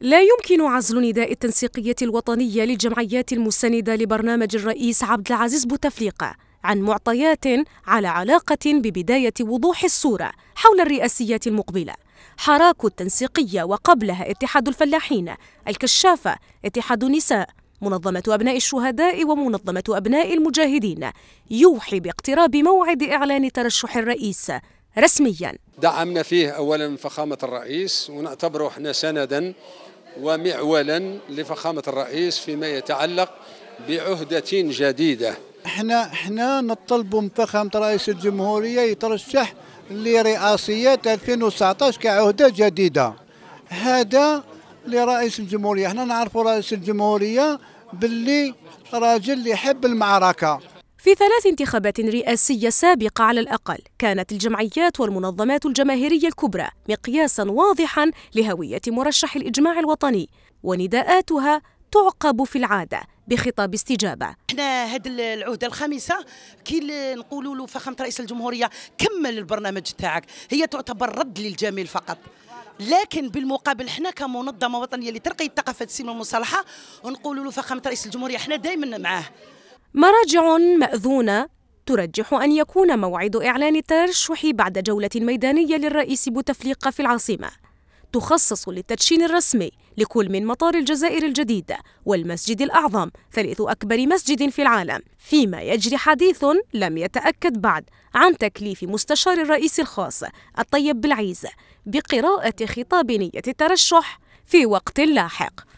لا يمكن عزل نداء التنسيقية الوطنية للجمعيات المستندة لبرنامج الرئيس عبد العزيز بوتفليقة عن معطيات على علاقة ببداية وضوح الصورة حول الرئاسيات المقبلة حراك التنسيقية وقبلها اتحاد الفلاحين الكشافة اتحاد النساء منظمة أبناء الشهداء ومنظمة أبناء المجاهدين يوحي باقتراب موعد إعلان ترشح الرئيس رسميا دعمنا فيه أولا فخامة الرئيس ونعتبره احنا سندا ومعولا لفخامة الرئيس فيما يتعلق بعهدة جديدة احنا احنا نطلب من فخامة رئيس الجمهورية يترشح لرئاسية 2019 كعهدة جديدة هذا لرئيس الجمهورية احنا نعرفوا رئيس الجمهورية باللي راجل يحب المعركة في ثلاث انتخابات رئاسية سابقة على الأقل كانت الجمعيات والمنظمات الجماهيرية الكبرى مقياسا واضحا لهوية مرشح الإجماع الوطني ونداءاتها تعقب في العادة بخطاب استجابة احنا هاد العهدة الخامسة كي نقولوا له فخامة رئيس الجمهورية كمل البرنامج تاعك هي تعتبر رد للجميل فقط لكن بالمقابل احنا كمنظمة وطنية لترقية الثقافة السينما المصالحة نقولوا له فخامة رئيس الجمهورية احنا دائما معاه مراجع مأذونة ترجح أن يكون موعد إعلان الترشح بعد جولة ميدانية للرئيس بوتفليقة في العاصمة تخصص للتدشين الرسمي لكل من مطار الجزائر الجديد والمسجد الأعظم ثالث أكبر مسجد في العالم فيما يجري حديث لم يتأكد بعد عن تكليف مستشار الرئيس الخاص الطيب بالعيز بقراءة خطاب نية الترشح في وقت لاحق